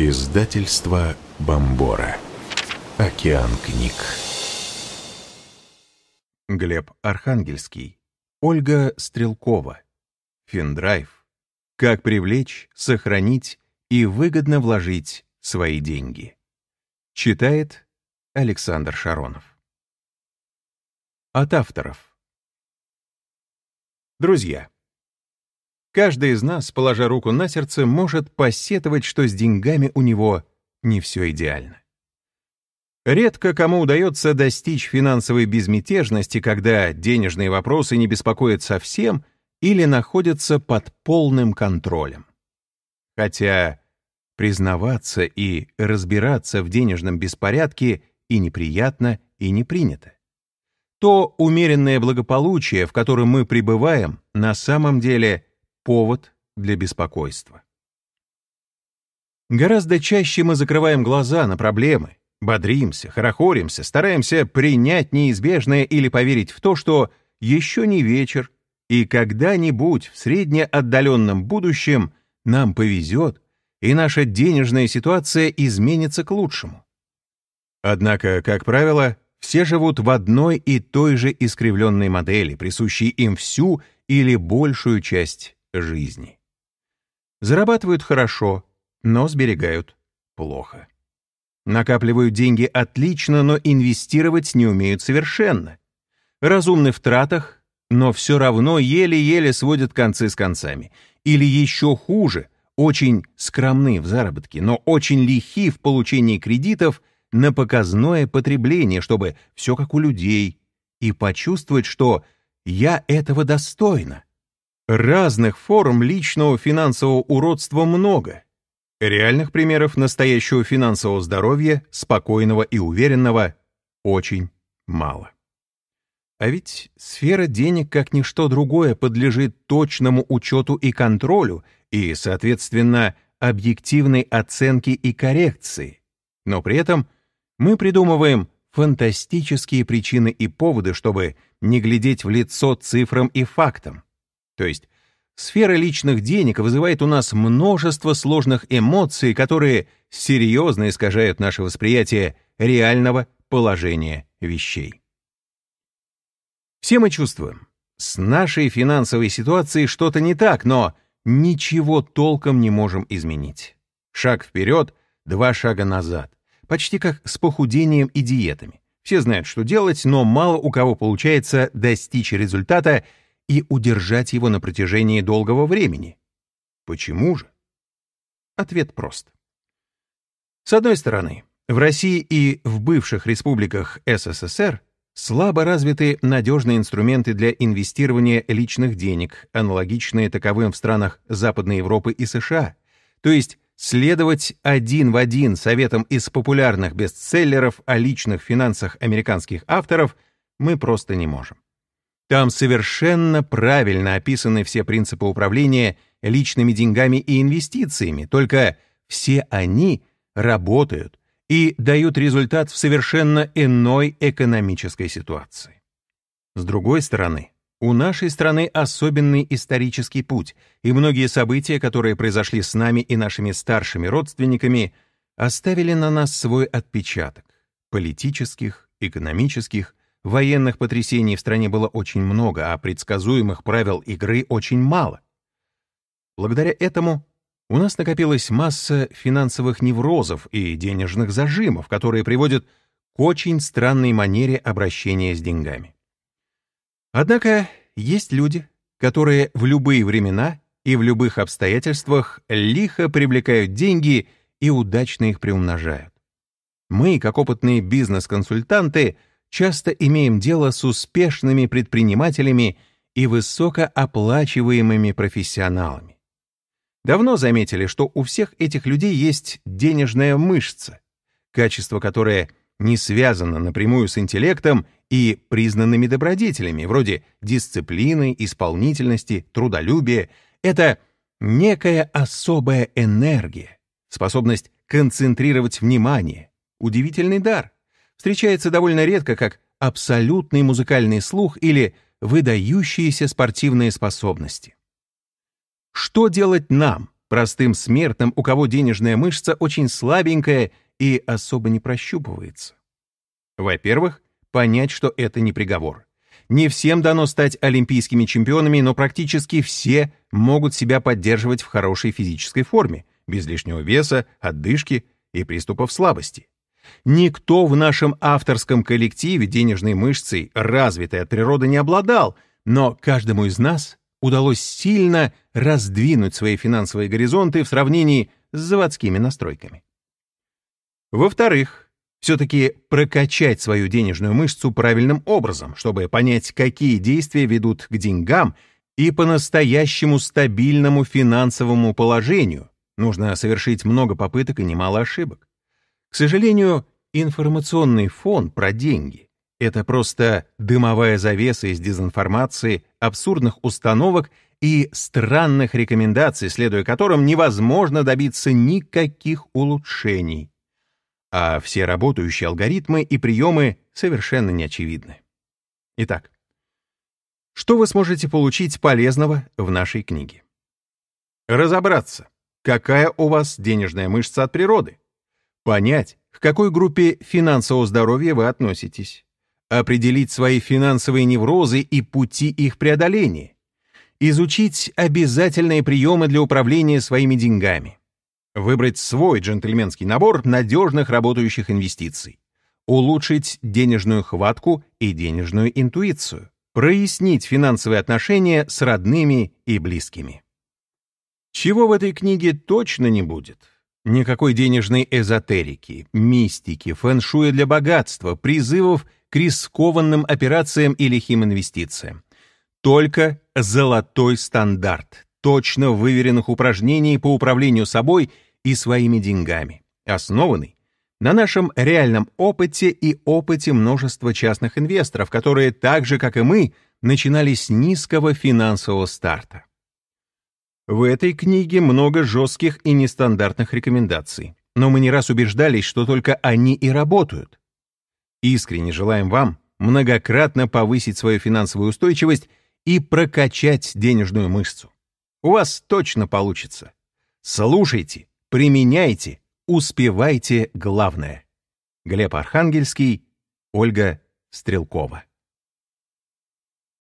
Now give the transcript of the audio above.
Издательство Бомбора. Океан книг. Глеб Архангельский. Ольга Стрелкова. Финдрайв. Как привлечь, сохранить и выгодно вложить свои деньги. Читает Александр Шаронов. От авторов. Друзья, Каждый из нас, положа руку на сердце, может посетовать, что с деньгами у него не все идеально. Редко кому удается достичь финансовой безмятежности, когда денежные вопросы не беспокоят совсем или находятся под полным контролем. Хотя признаваться и разбираться в денежном беспорядке и неприятно, и не принято. То умеренное благополучие, в котором мы пребываем, на самом деле повод для беспокойства. Гораздо чаще мы закрываем глаза на проблемы, бодримся, хорохоримся, стараемся принять неизбежное или поверить в то, что еще не вечер, и когда-нибудь в среднеотдаленном будущем нам повезет, и наша денежная ситуация изменится к лучшему. Однако, как правило, все живут в одной и той же искривленной модели, присущей им всю или большую часть жизни. Зарабатывают хорошо, но сберегают плохо. Накапливают деньги отлично, но инвестировать не умеют совершенно. Разумны в тратах, но все равно еле-еле сводят концы с концами. Или еще хуже, очень скромны в заработке, но очень лихи в получении кредитов на показное потребление, чтобы все как у людей, и почувствовать, что «я этого достойна». Разных форм личного финансового уродства много. Реальных примеров настоящего финансового здоровья, спокойного и уверенного, очень мало. А ведь сфера денег, как ничто другое, подлежит точному учету и контролю, и, соответственно, объективной оценке и коррекции. Но при этом мы придумываем фантастические причины и поводы, чтобы не глядеть в лицо цифрам и фактам. То есть сфера личных денег вызывает у нас множество сложных эмоций, которые серьезно искажают наше восприятие реального положения вещей. Все мы чувствуем, с нашей финансовой ситуацией что-то не так, но ничего толком не можем изменить. Шаг вперед, два шага назад. Почти как с похудением и диетами. Все знают, что делать, но мало у кого получается достичь результата и удержать его на протяжении долгого времени. Почему же? Ответ прост. С одной стороны, в России и в бывших республиках СССР слабо развиты надежные инструменты для инвестирования личных денег, аналогичные таковым в странах Западной Европы и США, то есть следовать один в один советам из популярных бестселлеров о личных финансах американских авторов мы просто не можем. Там совершенно правильно описаны все принципы управления личными деньгами и инвестициями, только все они работают и дают результат в совершенно иной экономической ситуации. С другой стороны, у нашей страны особенный исторический путь, и многие события, которые произошли с нами и нашими старшими родственниками, оставили на нас свой отпечаток — политических, экономических, Военных потрясений в стране было очень много, а предсказуемых правил игры очень мало. Благодаря этому у нас накопилась масса финансовых неврозов и денежных зажимов, которые приводят к очень странной манере обращения с деньгами. Однако есть люди, которые в любые времена и в любых обстоятельствах лихо привлекают деньги и удачно их приумножают. Мы, как опытные бизнес-консультанты, — часто имеем дело с успешными предпринимателями и высокооплачиваемыми профессионалами. Давно заметили, что у всех этих людей есть денежная мышца, качество которое не связано напрямую с интеллектом и признанными добродетелями, вроде дисциплины, исполнительности, трудолюбия. Это некая особая энергия, способность концентрировать внимание, удивительный дар — встречается довольно редко как абсолютный музыкальный слух или выдающиеся спортивные способности. Что делать нам, простым смертным, у кого денежная мышца очень слабенькая и особо не прощупывается? Во-первых, понять, что это не приговор. Не всем дано стать олимпийскими чемпионами, но практически все могут себя поддерживать в хорошей физической форме, без лишнего веса, отдышки и приступов слабости. Никто в нашем авторском коллективе денежной мышцей, развитой от природы, не обладал, но каждому из нас удалось сильно раздвинуть свои финансовые горизонты в сравнении с заводскими настройками. Во-вторых, все-таки прокачать свою денежную мышцу правильным образом, чтобы понять, какие действия ведут к деньгам и по-настоящему стабильному финансовому положению. Нужно совершить много попыток и немало ошибок. К сожалению, информационный фон про деньги — это просто дымовая завеса из дезинформации, абсурдных установок и странных рекомендаций, следуя которым невозможно добиться никаких улучшений. А все работающие алгоритмы и приемы совершенно неочевидны. Итак, что вы сможете получить полезного в нашей книге? Разобраться, какая у вас денежная мышца от природы, Понять, к какой группе финансового здоровья вы относитесь. Определить свои финансовые неврозы и пути их преодоления. Изучить обязательные приемы для управления своими деньгами. Выбрать свой джентльменский набор надежных работающих инвестиций. Улучшить денежную хватку и денежную интуицию. Прояснить финансовые отношения с родными и близкими. Чего в этой книге точно не будет? Никакой денежной эзотерики, мистики, фэншуя для богатства, призывов к рискованным операциям и лихим инвестициям. Только золотой стандарт точно выверенных упражнений по управлению собой и своими деньгами, основанный на нашем реальном опыте и опыте множества частных инвесторов, которые так же, как и мы, начинали с низкого финансового старта. В этой книге много жестких и нестандартных рекомендаций, но мы не раз убеждались, что только они и работают. Искренне желаем вам многократно повысить свою финансовую устойчивость и прокачать денежную мышцу. У вас точно получится. Слушайте, применяйте, успевайте главное. Глеб Архангельский, Ольга Стрелкова.